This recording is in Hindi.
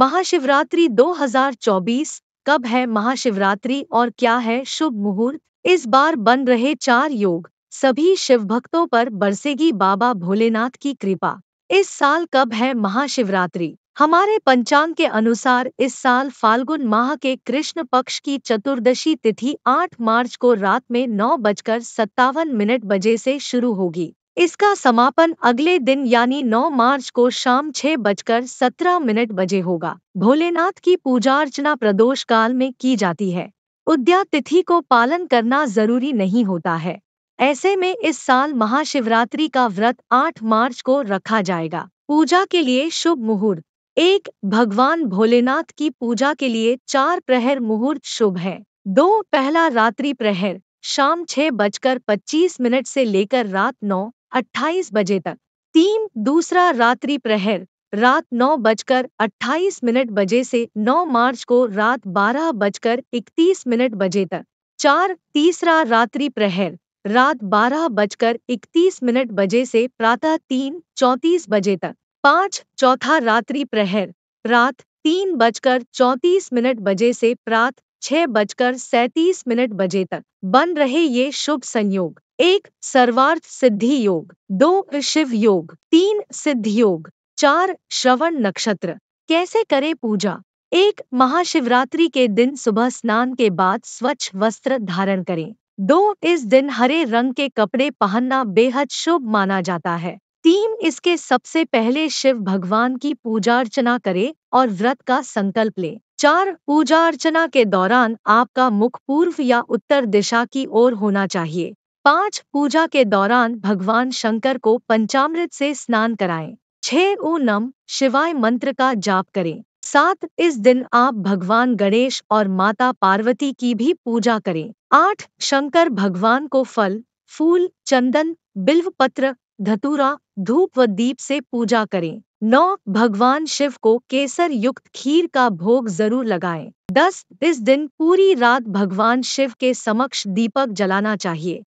महाशिवरात्रि 2024 कब है महाशिवरात्रि और क्या है शुभ मुहूर्त इस बार बन रहे चार योग सभी शिव भक्तों पर बरसेगी बाबा भोलेनाथ की कृपा इस साल कब है महाशिवरात्रि हमारे पंचांग के अनुसार इस साल फाल्गुन माह के कृष्ण पक्ष की चतुर्दशी तिथि 8 मार्च को रात में नौ बजकर सत्तावन मिनट बजे से शुरू होगी इसका समापन अगले दिन यानी 9 मार्च को शाम छह बजकर सत्रह मिनट बजे होगा भोलेनाथ की पूजा अर्चना प्रदोष काल में की जाती है उद्या तिथि को पालन करना जरूरी नहीं होता है ऐसे में इस साल महाशिवरात्रि का व्रत 8 मार्च को रखा जाएगा पूजा के लिए शुभ मुहूर्त एक भगवान भोलेनाथ की पूजा के लिए चार प्रहर मुहूर्त शुभ है दो पहला रात्रि प्रहर शाम छह बजकर पच्चीस मिनट से लेकर रात नौ अट्ठाईस बजे तक तीन दूसरा रात्रि प्रहर रात नौ बजकर अट्ठाईस मिनट बजे से 9 मार्च को रात बारह बजकर इकतीस मिनट बजे तक चार तीसरा रात्रि प्रहर रात बारह बजकर इकतीस मिनट बजे से प्रातः तीन चौंतीस बजे तक पाँच चौथा रात्रि प्रहर रात तीन बजकर चौंतीस मिनट बजे से प्रात छह बजकर सैंतीस मिनट बजे तक बन रहे ये शुभ संयोग एक सर्वार्थ सिद्धि योग दो शिव योग तीन सिद्ध योग चार श्रवण नक्षत्र कैसे करे पूजा एक महाशिवरात्रि के दिन सुबह स्नान के बाद स्वच्छ वस्त्र धारण करें दो इस दिन हरे रंग के कपड़े पहनना बेहद शुभ माना जाता है तीन इसके सबसे पहले शिव भगवान की पूजा अर्चना करें और व्रत का संकल्प लें चार पूजा अर्चना के दौरान आपका मुख पूर्व या उत्तर दिशा की ओर होना चाहिए पाँच पूजा के दौरान भगवान शंकर को पंचामृत से स्नान कराएं। छह ओ नम शिवाय मंत्र का जाप करें सात इस दिन आप भगवान गणेश और माता पार्वती की भी पूजा करें आठ शंकर भगवान को फल फूल चंदन बिल्व पत्र धतूरा धूप व दीप से पूजा करें नौ भगवान शिव को केसर युक्त खीर का भोग जरूर लगाएं। दस इस दिन पूरी रात भगवान शिव के समक्ष दीपक जलाना चाहिए